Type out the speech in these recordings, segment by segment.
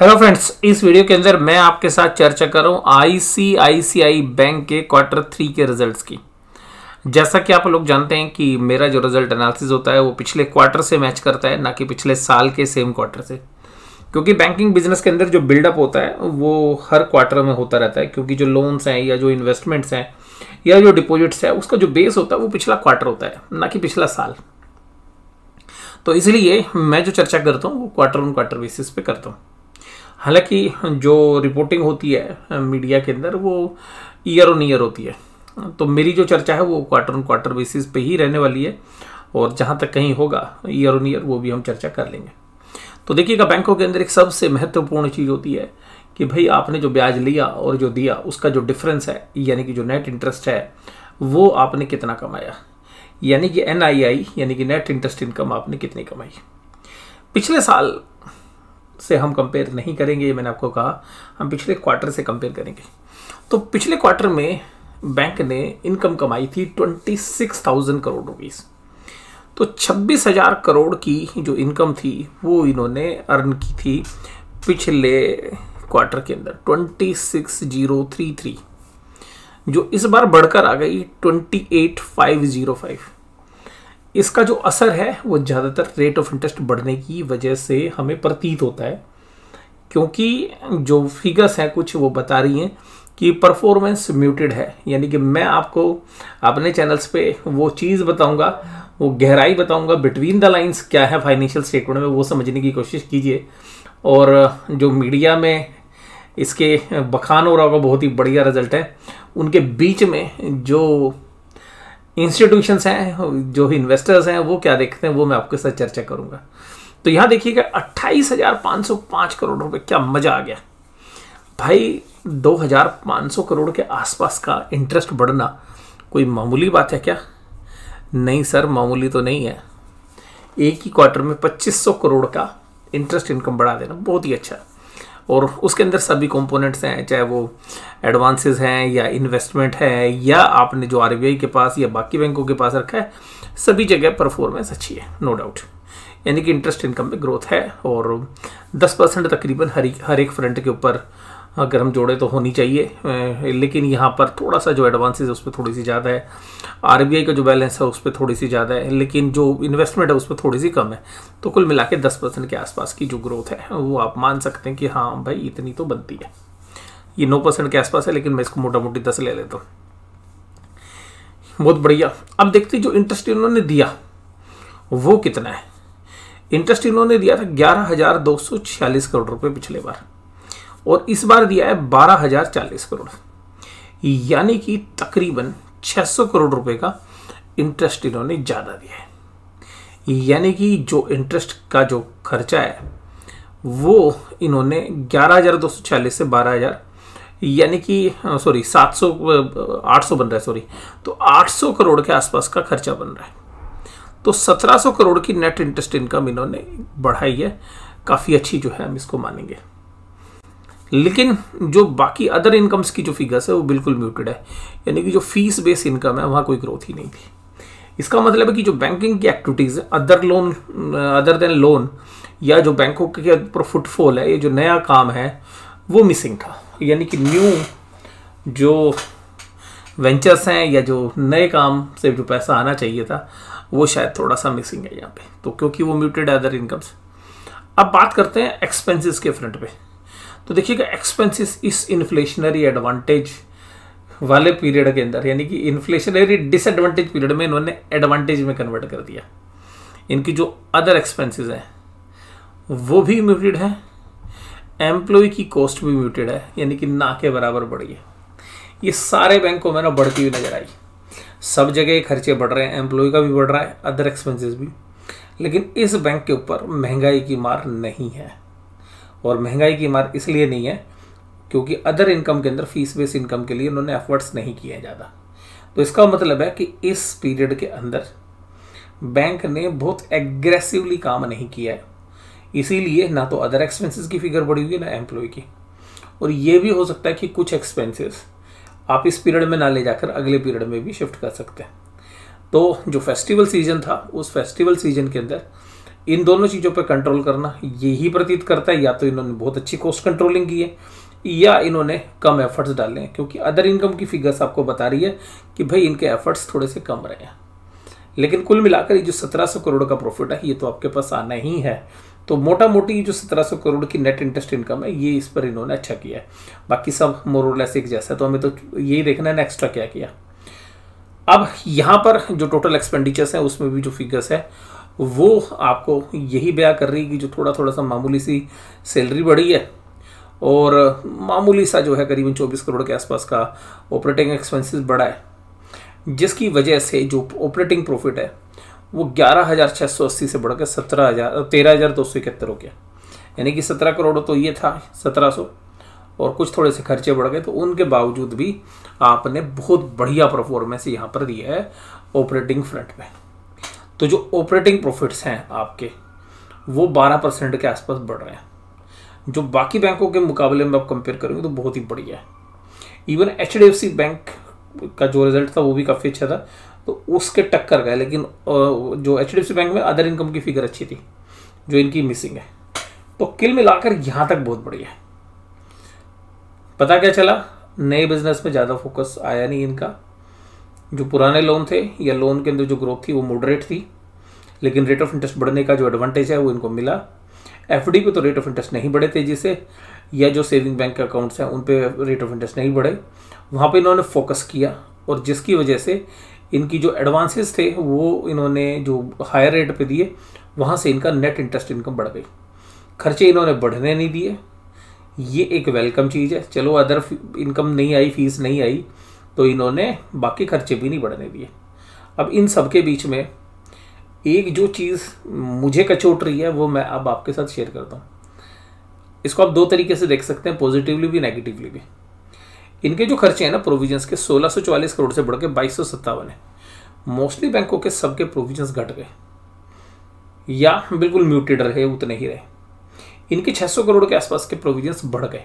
hello friends इस video के अंदर मैं आपके साथ चर्चा कर रहा हूँ आईसीआईसीआई बैंक के क्वार्टर थ्री के रिजल्ट्स की जैसा कि आप लोग जानते हैं कि मेरा जो रिजल्ट एनालिसिस होता है वो पिछले क्वार्टर से मैच करता है ना कि पिछले साल के सेम क्वार्टर से क्योंकि बैंकिंग बिजनेस के अंदर जो बिल्डअप होता है वो हर क्वार्टर में होता रहता है क्योंकि जो लोन्स हैं या जो इन्वेस्टमेंट्स हैं या जो डिपॉजिट्स है उसका जो बेस होता है वो पिछला क्वार्टर होता है ना कि पिछला साल तो इसलिए मैं जो चर्चा करता हूँ वो क्वार्टर ऑन क्वार्टर बेसिस पे करता हूँ हालांकि जो रिपोर्टिंग होती है मीडिया के अंदर वो ईयर ऑन ईयर होती है तो मेरी जो चर्चा है वो क्वार्टर ऑन क्वार्टर बेसिस पे ही रहने वाली है और जहाँ तक कहीं होगा ईयर ऑन ईयर वो भी हम चर्चा कर लेंगे तो देखिएगा बैंकों के अंदर एक सबसे महत्वपूर्ण चीज़ होती है कि भाई आपने जो ब्याज लिया और जो दिया उसका जो डिफरेंस है यानी कि जो नेट इंटरेस्ट है वो आपने कितना कमाया यानी कि एन यानी कि नेट इंटरेस्ट इनकम आपने कितनी कमाई पिछले साल से हम कंपेयर नहीं करेंगे ये मैंने आपको कहा हम पिछले क्वार्टर से कंपेयर करेंगे तो पिछले क्वार्टर में बैंक ने इनकम कमाई थी twenty six thousand crore rupees तो छब्बीस हज़ार करोड़ की जो इनकम थी वो इन्होंने अर्न की थी पिछले क्वार्टर के अंदर twenty six zero three three जो इस बार बढ़कर आ गई twenty eight five zero five इसका जो असर है वो ज़्यादातर रेट ऑफ इंटरेस्ट बढ़ने की वजह से हमें प्रतीत होता है क्योंकि जो फिगर्स हैं कुछ वो बता रही हैं कि परफॉर्मेंस म्यूटेड है यानी कि मैं आपको अपने चैनल्स पे वो चीज़ बताऊंगा वो गहराई बताऊंगा बिटवीन द लाइंस क्या है फाइनेंशियल स्टेटमेंट में वो समझने की कोशिश कीजिए और जो मीडिया में इसके बखान हो रहा होगा बहुत ही बढ़िया रिजल्ट है उनके बीच में जो इंस्टीट्यूशंस हैं जो इन्वेस्टर्स हैं वो क्या देखते हैं वो मैं आपके साथ चर्चा करूंगा तो यहाँ देखिएगा अट्ठाईस हज़ार सौ करोड़ रुपए क्या मजा आ गया भाई दो हज़ार सौ करोड़ के आसपास का इंटरेस्ट बढ़ना कोई मामूली बात है क्या नहीं सर मामूली तो नहीं है एक ही क्वार्टर में सौ करोड़ का इंटरेस्ट इनकम बढ़ा देना बहुत ही अच्छा है और उसके अंदर सभी कंपोनेंट्स हैं चाहे वो एडवांसेस हैं या इन्वेस्टमेंट है या आपने जो आर के पास या बाकी बैंकों के पास रखा है सभी जगह परफॉर्मेंस अच्छी है नो डाउट यानी कि इंटरेस्ट इनकम में ग्रोथ है और 10 परसेंट तकरीबन हर हर एक फ्रंट के ऊपर अगर हम जोड़े तो होनी चाहिए लेकिन यहाँ पर थोड़ा सा जो एडवांसेस है उस पर थोड़ी सी ज़्यादा है आर का जो बैलेंस है उस पर थोड़ी सी ज़्यादा है लेकिन जो इन्वेस्टमेंट है उस पर थोड़ी सी कम है तो कुल मिला के दस परसेंट के आसपास की जो ग्रोथ है वो आप मान सकते हैं कि हाँ भाई इतनी तो बनती है ये नौ परसेंट के आसपास है लेकिन मैं इसको मोटा मोटी दस ले लेता हूँ बहुत बढ़िया अब देखते जो इंटरेस्ट इन्होंने दिया वो कितना है इंटरेस्ट इन्होंने दिया था ग्यारह हजार दो सौ छियालीस करोड़ रुपए पिछले बार और इस बार दिया है बारह हजार चालीस करोड़ यानी कि तकरीबन 600 करोड़ रुपए का इंटरेस्ट इन्होंने ज़्यादा दिया है यानी कि जो इंटरेस्ट का जो खर्चा है वो इन्होंने ग्यारह हजार दो सौ छियालीस से बारह हजार यानी कि सॉरी हाँ, सात सौ आठ सौ बन रहा है सॉरी तो आठ सौ करोड़ के आसपास का खर्चा बन रहा है तो सत्रह सौ करोड़ की नेट इंटरेस्ट इनकम इन्होंने बढ़ाई है काफ़ी अच्छी जो है हम इसको मानेंगे लेकिन जो बाकी अदर इनकम्स की जो फिगर्स है वो बिल्कुल म्यूटेड है यानी कि जो फीस बेस इनकम है वहाँ कोई ग्रोथ ही नहीं थी इसका मतलब है कि जो बैंकिंग की activities other loan other than loan या जो बैंकों के ऊपर फुटफॉल है ये जो नया काम है वो मिसिंग था यानी कि न्यू जो वेंचर्स हैं या जो नए काम से जो पैसा आना चाहिए था वो शायद थोड़ा सा मिसिंग है यहाँ पे तो क्योंकि वो म्यूटेड अदर इनकम्स अब बात करते हैं एक्सपेंसेस के फ्रंट पे तो देखिएगा एक्सपेंसेस इस इन्फ्लेशनरी एडवांटेज वाले पीरियड के अंदर यानी कि इन्फ्लेशनरी डिसएडवांटेज पीरियड में इन्होंने एडवांटेज में कन्वर्ट कर दिया इनकी जो अदर एक्सपेंसेस हैं वो भी म्यूटेड है एम्प्लॉय की कॉस्ट भी म्यूटेड है यानी कि ना के बराबर बढ़ी है ये सारे बैंकों में ना बढ़ती हुई नजर आई सब जगह खर्चे बढ़ रहे हैं एम्प्लॉय का भी बढ़ रहा है अदर एक्सपेंसेस भी लेकिन इस बैंक के ऊपर महंगाई की मार नहीं है और महंगाई की मार इसलिए नहीं है क्योंकि अदर इनकम के अंदर फीस बेस इनकम के लिए उन्होंने एफर्ट्स नहीं किए हैं ज़्यादा तो इसका मतलब है कि इस पीरियड के अंदर बैंक ने बहुत एग्रेसिवली काम नहीं किया है इसीलिए ना तो अदर एक्सपेंसेस की फिगर बढ़ी हुई है ना एम्प्लॉय की और ये भी हो सकता है कि कुछ एक्सपेंसेस आप इस पीरियड में ना ले जाकर अगले पीरियड में भी शिफ्ट कर सकते हैं तो जो फेस्टिवल सीजन था उस फेस्टिवल सीजन के अंदर इन दोनों चीज़ों पर कंट्रोल करना यही प्रतीत करता है या तो इन्होंने बहुत अच्छी कॉस्ट कंट्रोलिंग की है या इन्होंने कम एफर्ट्स डाले हैं क्योंकि अदर इनकम की फिगर्स आपको बता रही है कि भाई इनके एफर्ट्स थोड़े से कम रहे हैं लेकिन कुल मिलाकर ये जो 1700 करोड़ का प्रॉफिट है ये तो आपके पास आना ही है तो मोटा मोटी जो 1700 करोड़ की नेट इंटरेस्ट इनकम है ये इस पर इन्होंने अच्छा किया है बाकी सब मोरलेस एक जैसा है तो हमें तो यही देखना है एक्स्ट्रा क्या किया अब यहाँ पर जो टोटल एक्सपेंडिचर्स हैं उसमें भी जो फिगर्स है वो आपको यही बया कर रही है कि जो थोड़ा थोड़ा सा मामूली सी सैलरी बढ़ी है और मामूली सा जो है करीबन 24 करोड़ के आसपास का ऑपरेटिंग एक्सपेंसेस बढ़ा है जिसकी वजह से जो ऑपरेटिंग प्रॉफिट है वो ग्यारह हज़ार छः सौ अस्सी से बढ़कर सत्रह हज़ार तेरह हज़ार दो सौ इकहत्तर हो गया यानी कि सत्रह करोड़ तो ये था सत्रह सौ और कुछ थोड़े से खर्चे बढ़ गए तो उनके बावजूद भी आपने बहुत बढ़िया परफॉर्मेंस यहाँ पर दिया है ऑपरेटिंग फ्रंट में तो जो ऑपरेटिंग प्रॉफिट्स हैं आपके वो 12 परसेंट के आसपास बढ़ रहे हैं जो बाकी बैंकों के मुकाबले में आप कंपेयर करेंगे तो बहुत ही बढ़िया है इवन एच बैंक का जो रिजल्ट था वो भी काफ़ी अच्छा था तो उसके टक्कर गए लेकिन जो एच बैंक में अदर इनकम की फिगर अच्छी थी जो इनकी मिसिंग है तो किल मिलाकर यहाँ तक बहुत बढ़िया है पता क्या चला नए बिजनेस में ज़्यादा फोकस आया नहीं इनका जो पुराने लोन थे या लोन के अंदर जो ग्रोथ थी वो मॉडरेट थी लेकिन रेट ऑफ इंटरेस्ट बढ़ने का जो एडवांटेज है वो इनको मिला एफ पे तो रेट ऑफ इंटरेस्ट नहीं बढ़े तेजी से या जो सेविंग बैंक के अकाउंट्स हैं उन पर रेट ऑफ इंटरेस्ट नहीं बढ़े वहाँ पर इन्होंने फोकस किया और जिसकी वजह से इनकी जो एडवांसेस थे वो इन्होंने जो हायर रेट पे दिए वहाँ से इनका नेट इंटरेस्ट इनकम बढ़ गई खर्चे इन्होंने बढ़ने नहीं दिए ये एक वेलकम चीज़ है चलो अदर इनकम नहीं आई फीस नहीं आई तो इन्होंने बाकी खर्चे भी नहीं बढ़ने दिए अब इन सब के बीच में एक जो चीज़ मुझे कचोट रही है वो मैं अब आपके साथ शेयर करता हूँ इसको आप दो तरीके से देख सकते हैं पॉजिटिवली भी नेगेटिवली भी इनके जो खर्चे हैं ना प्रोविजंस के सोलह करोड़ से बढ़ के बाईस है मोस्टली बैंकों के सबके प्रोविजंस घट गए या बिल्कुल म्यूटेड रहे उतने ही रहे इनके 600 करोड़ के आसपास के प्रोविजंस बढ़ गए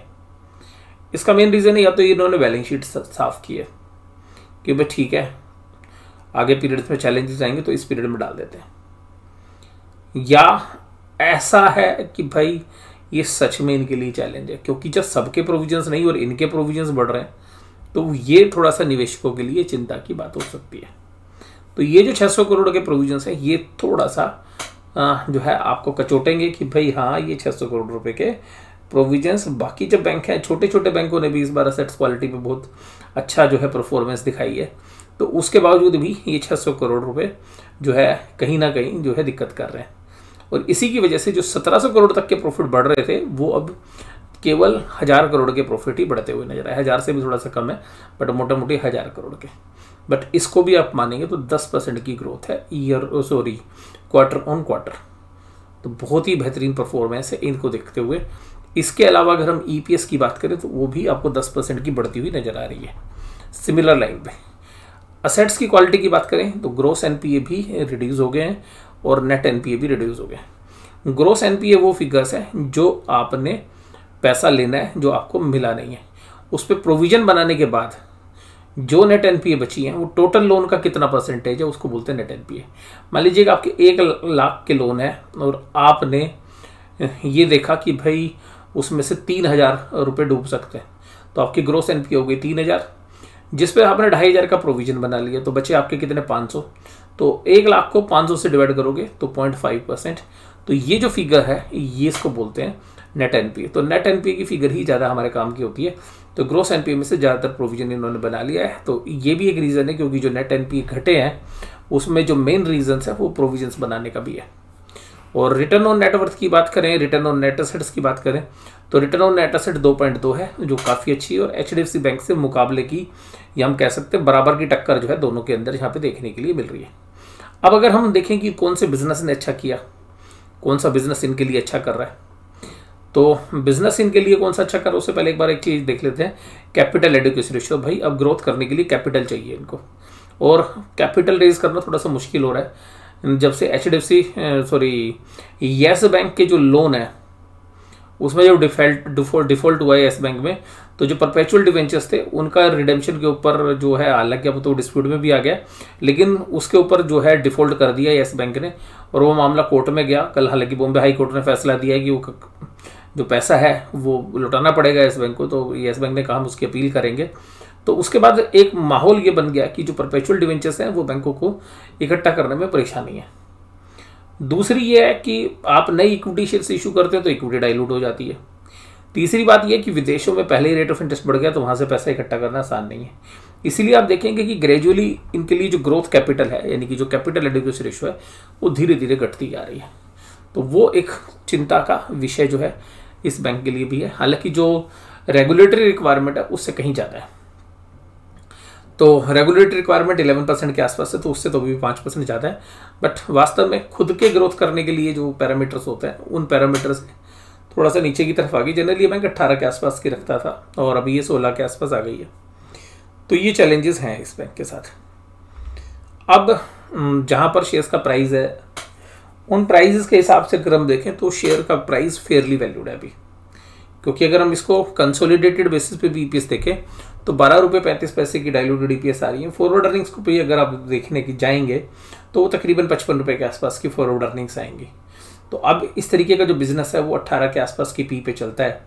इसका मेन रीज़न है या तो इन्होंने बैलेंस शीट साफ की है कि भाई ठीक है आगे पीरियड्स में चैलेंजेस आएंगे तो इस पीरियड में डाल देते हैं या ऐसा है कि भाई ये सच में इनके लिए चैलेंज है क्योंकि जब सबके प्रोविजंस नहीं और इनके प्रोविजंस बढ़ रहे हैं तो ये थोड़ा सा निवेशकों के लिए चिंता की बात हो सकती है तो ये जो 600 करोड़ के प्रोविजंस हैं ये थोड़ा सा जो है आपको कचोटेंगे कि भाई हाँ ये 600 करोड़ रुपए के प्रोविजंस बाकी जो बैंक हैं छोटे छोटे बैंकों ने भी इस बार असेट्स क्वालिटी पे बहुत अच्छा जो है परफॉर्मेंस दिखाई है तो उसके बावजूद भी ये 600 करोड़ रुपए जो है कहीं ना कहीं जो है दिक्कत कर रहे हैं और इसी की वजह से जो 1700 करोड़ तक के प्रॉफिट बढ़ रहे थे वो अब केवल हज़ार करोड़ के प्रॉफिट ही बढ़ते हुए नजर आए हज़ार से भी थोड़ा सा कम है बट मोटा मोटी हज़ार करोड़ के बट इसको भी आप मानेंगे तो दस परसेंट की ग्रोथ है year sorry quarter on quarter तो बहुत ही बेहतरीन परफॉर्मेंस है इनको देखते हुए इसके अलावा अगर हम ई e की बात करें तो वो भी आपको दस परसेंट की बढ़ती हुई नज़र आ रही है सिमिलर लाइन पे असेट्स की क्वालिटी की बात करें तो ग्रोस एन भी रिड्यूस हो गए हैं और नेट एन भी रिड्यूस हो गए हैं ग्रोस एन वो फिगर्स है जो आपने पैसा लेना है जो आपको मिला नहीं है उस पर प्रोविज़न बनाने के बाद जो नेट एन बची है वो टोटल लोन का कितना परसेंटेज है उसको बोलते हैं नेट एन मान लीजिए आपके एक लाख के लोन है और आपने ये देखा कि भाई उसमें से तीन हज़ार रुपये डूब सकते हैं तो आपकी ग्रोस एन हो गई तीन हज़ार जिस पर आपने ढाई हज़ार का प्रोविजन बना लिया तो बचे आपके कितने पाँच सौ तो एक लाख को पाँच सौ से डिवाइड करोगे तो पॉइंट फाइव परसेंट तो ये जो फिगर है ये इसको बोलते हैं नेट एन तो नेट एन की फिगर ही ज़्यादा हमारे काम की होती है तो ग्रोस एन में से ज़्यादातर प्रोविजन इन्होंने बना लिया है तो ये भी एक रीज़न है क्योंकि जो नेट एन घटे हैं उसमें जो मेन रीज़न्स है वो प्रोविजन बनाने का भी है और रिटर्न ऑन नेटवर्थ की बात करें रिटर्न ऑन नेट असेट्स की बात करें तो रिटर्न ऑन नेट असेट दो पॉइंट दो है जो काफ़ी अच्छी है और एच बैंक से मुकाबले की या हम कह सकते हैं बराबर की टक्कर जो है दोनों के अंदर यहाँ पे देखने के लिए मिल रही है अब अगर हम देखें कि कौन से बिजनेस ने अच्छा किया कौन सा बिजनेस इनके लिए अच्छा कर रहा है तो बिजनेस इनके लिए कौन सा अच्छा कर रहा उससे पहले एक बार एक चीज़ देख लेते हैं कैपिटल एडुकेशन रेशियो भाई अब ग्रोथ करने के लिए कैपिटल चाहिए इनको और कैपिटल रेज करना थोड़ा सा मुश्किल हो रहा है जब से H D F C sorry yes bank के जो लोन है उसमें जब डिफॉल्ट डिफॉल्ट डिफॉल्ट हुआ है येस बैंक में तो जो परपेचुअल डिवेंचर्स थे उनका रिडेम्पशन के ऊपर जो है हालांकि अब तो डिस्प्यूट में भी आ गया लेकिन उसके ऊपर जो है डिफॉल्ट कर दिया येस बैंक ने और वो मामला कोर्ट में गया कल हालांकि बॉम्बे हाई कोर्ट ने फैसला दिया कि वो जो पैसा है वो लौटाना पड़ेगा येस बैंक को तो येस बैंक ने कहा हम उसकी अपील करेंगे तो उसके बाद एक माहौल ये बन गया कि जो परपेचुअल डिवेंचर्स हैं वो बैंकों को इकट्ठा करने में परेशानी है दूसरी ये है कि आप नई इक्विटी शेयर्स इशू करते हैं तो इक्विटी डाइल्यूट हो जाती है तीसरी बात यह कि विदेशों में पहले ही रेट ऑफ इंटरेस्ट बढ़ गया तो वहाँ से पैसा इकट्ठा करना आसान नहीं है इसीलिए आप देखेंगे कि ग्रेजुअली इनके लिए जो ग्रोथ कैपिटल है यानी कि जो कैपिटल एडिक्यूस रेशो है वो धीरे धीरे घटती जा रही है तो वो एक चिंता का विषय जो है इस बैंक के लिए भी है हालांकि जो रेगुलेटरी रिक्वायरमेंट है उससे कहीं ज़्यादा है तो रेगुलेटरी रिक्वायरमेंट 11 परसेंट के आसपास है तो उससे तो भी पाँच परसेंट ज़्यादा है बट वास्तव में खुद के ग्रोथ करने के लिए जो पैरामीटर्स होते हैं उन पैरामीटर्स थोड़ा सा नीचे की तरफ आ गई जनरली बैंक अट्ठारह के आसपास की रखता था और अभी ये सोलह के आसपास आ गई है तो ये चैलेंजेस हैं इस बैंक के साथ अब जहाँ पर शेयर्स का प्राइस है उन प्राइजेस के हिसाब से अगर हम देखें तो शेयर का प्राइस फेयरली वैल्यूड है अभी क्योंकि अगर हम इसको कंसोलिडेटेड बेसिस पे भी ई देखें तो बारह रुपये पैंतीस पैसे की डायलूटेड ईपीएस आ रही है फॉरवर्ड अर्निंग्स को भी अगर आप देखने की जाएंगे तो वो तकरीबन पचपन रुपये के आसपास की फॉरवर्ड अर्निंग्स आएंगी तो अब इस तरीके का जो बिज़नेस है वो अट्ठारह के आसपास की पी पे चलता है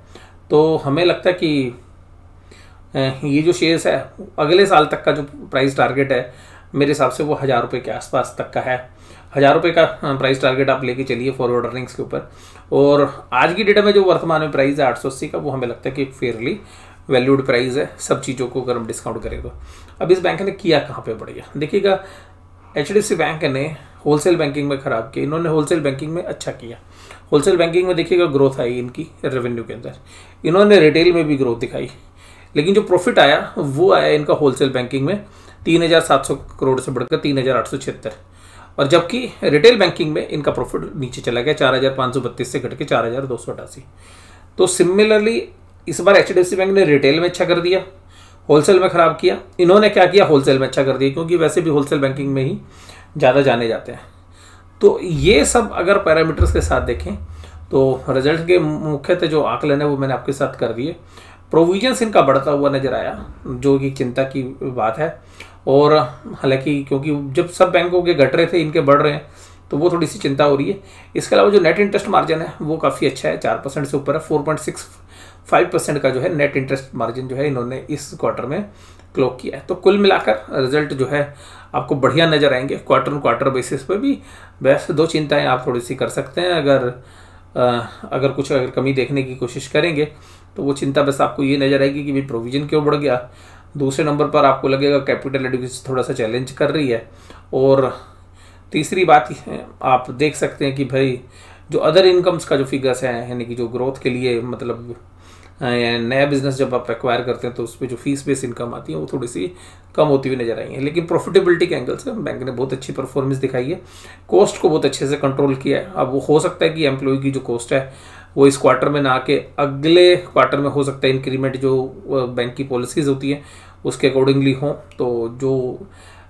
तो हमें लगता है कि ये जो शेयर्स है अगले साल तक का जो प्राइस टारगेट है मेरे हिसाब से वो हज़ार रुपये के आसपास तक का है हज़ार रुपये का प्राइस टारगेट आप लेके चलिए फॉरवर्ड अर्निंग्स के ऊपर और आज की डेटा में जो वर्तमान में प्राइस है आठ सौ अस्सी का वो हमें लगता है कि फेयरली वैल्यूड प्राइस है सब चीज़ों को अगर हम डिस्काउंट करें तो अब इस बैंक ने किया कहाँ पे बढ़िया देखिएगा एच बैंक ने होलसेल बैंकिंग में ख़राब किया इन्होंने होलसेल बैंकिंग में अच्छा किया होलसेल बैंकिंग में देखिएगा ग्रोथ आई इनकी रेवेन्यू के अंदर इन्होंने रिटेल में भी ग्रोथ दिखाई लेकिन जो प्रॉफिट आया वो आया इनका होलसेल बैंकिंग में तीन हज़ार सात सौ करोड़ से बढ़कर तीन हज़ार आठ सौ छिहत्तर और जबकि रिटेल बैंकिंग में इनका प्रॉफिट नीचे चला गया चार हज़ार पाँच सौ बत्तीस से घट के चार हज़ार दो सौ अठासी तो सिमिलरली इस बार एच बैंक ने रिटेल में अच्छा कर दिया होलसेल में ख़राब किया इन्होंने क्या किया होलसेल में अच्छा कर दिया क्योंकि वैसे भी होलसेल बैंकिंग में ही ज़्यादा जाने जाते हैं तो ये सब अगर पैरामीटर्स के साथ देखें तो रिजल्ट के मुख्यतः जो आकलन है वो मैंने आपके साथ कर दिए प्रोविजंस इनका बढ़ता हुआ नज़र आया जो कि चिंता की बात है और हालांकि क्योंकि जब सब बैंकों के घट रहे थे इनके बढ़ रहे हैं तो वो थोड़ी सी चिंता हो रही है इसके अलावा जो नेट इंटरेस्ट मार्जिन है वो काफ़ी अच्छा है चार परसेंट से ऊपर है four point six five percent का जो है नेट इंटरेस्ट मार्जिन जो है इन्होंने इस क्वार्टर में क्लोक किया है तो कुल मिलाकर रिजल्ट जो है आपको बढ़िया नज़र आएंगे क्वार्टर ऑन क्वार्टर बेसिस पर भी वैसे दो चिंताएँ आप थोड़ी सी कर सकते हैं अगर अगर कुछ अगर कमी देखने की कोशिश करेंगे तो वो चिंता बस आपको ये नज़र आएगी कि भाई प्रोविज़न क्यों बढ़ गया दूसरे नंबर पर आपको लगेगा कैपिटल एडुकेशन थोड़ा सा चैलेंज कर रही है और तीसरी बात आप देख सकते हैं कि भाई जो अदर इनकम्स का जो फिगर्स है यानी कि जो ग्रोथ के लिए मतलब हाँ, नया बिजनेस जब आप एक्वायर करते हैं तो उस पर जो फीस बेस इनकम आती है वो थोड़ी सी कम होती हुई नजर आई है लेकिन प्रॉफिटेबिलिटी के एंगल से बैंक ने बहुत अच्छी परफॉर्मेंस दिखाई है कॉस्ट को बहुत अच्छे से कंट्रोल किया है अब वो हो सकता है कि एम्प्लॉय की जो कॉस्ट है वो इस क्वार्टर में ना आके अगले क्वार्टर में हो सकता है इंक्रीमेंट जो बैंक की पॉलिसीज़ होती है उसके अकॉर्डिंगली हों तो जो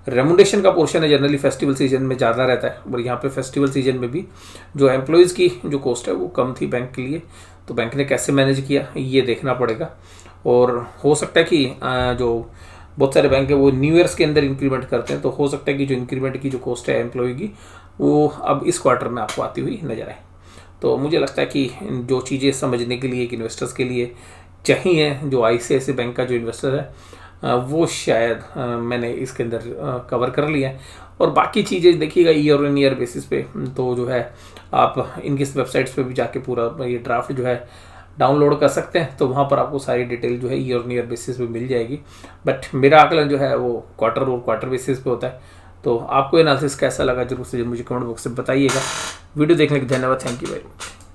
रेमोडेशन का पोर्शन है जनरली फेस्टिवल सीजन में ज़्यादा रहता है और यहाँ पे फेस्टिवल सीजन में भी जो एम्प्लॉयज़ की जो कॉस्ट है वो कम थी बैंक के लिए तो बैंक ने कैसे मैनेज किया ये देखना पड़ेगा और हो सकता है कि जो बहुत सारे बैंक है वो न्यू ईयर्स के अंदर इंक्रीमेंट करते हैं तो हो सकता है कि जो इंक्रीमेंट की जो कॉस्ट है एम्प्लॉय की वो अब इस क्वार्टर में आपको आती हुई नज़र आए तो मुझे लगता है कि जो चीज़ें समझने के लिए एक इन्वेस्टर्स के लिए चाहिए जो आई बैंक का जो इन्वेस्टर है वो शायद मैंने इसके अंदर कवर कर लिया है और बाकी चीज़ें देखिएगा ईयर इन ईयर बेसिस पे तो जो है आप इनकी वेबसाइट्स पे भी जाके पूरा ये ड्राफ्ट जो है डाउनलोड कर सकते हैं तो वहाँ पर आपको सारी डिटेल जो है ईयर इन ईयर बेसिस पे मिल जाएगी बट मेरा आकलन जो है वो क्वार्टर और क्वार्टर बेसिस पे होता है तो आपको एनालिसिस कैसा लगा जरूर से मुझे कमेंट बॉक्स से बताइएगा वीडियो देखने के धन्यवाद थैंक यू वेरी मच